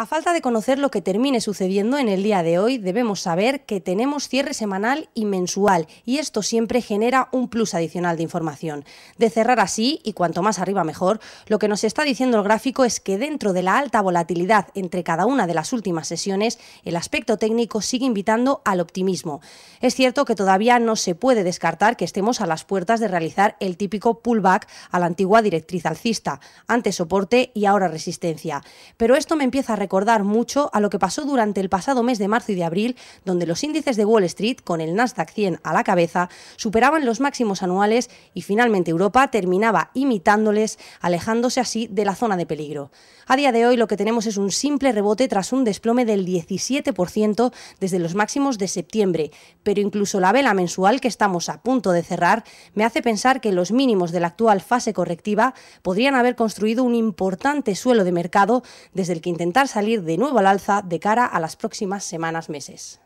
A falta de conocer lo que termine sucediendo en el día de hoy, debemos saber que tenemos cierre semanal y mensual, y esto siempre genera un plus adicional de información. De cerrar así, y cuanto más arriba mejor, lo que nos está diciendo el gráfico es que dentro de la alta volatilidad entre cada una de las últimas sesiones, el aspecto técnico sigue invitando al optimismo. Es cierto que todavía no se puede descartar que estemos a las puertas de realizar el típico pullback a la antigua directriz alcista, antes soporte y ahora resistencia. Pero esto me empieza a recordar mucho a lo que pasó durante el pasado mes de marzo y de abril, donde los índices de Wall Street, con el Nasdaq 100 a la cabeza, superaban los máximos anuales y finalmente Europa terminaba imitándoles, alejándose así de la zona de peligro. A día de hoy lo que tenemos es un simple rebote tras un desplome del 17% desde los máximos de septiembre, pero incluso la vela mensual que estamos a punto de cerrar me hace pensar que los mínimos de la actual fase correctiva podrían haber construido un importante suelo de mercado desde el que intentar salir salir de nuevo al alza de cara a las próximas semanas-meses.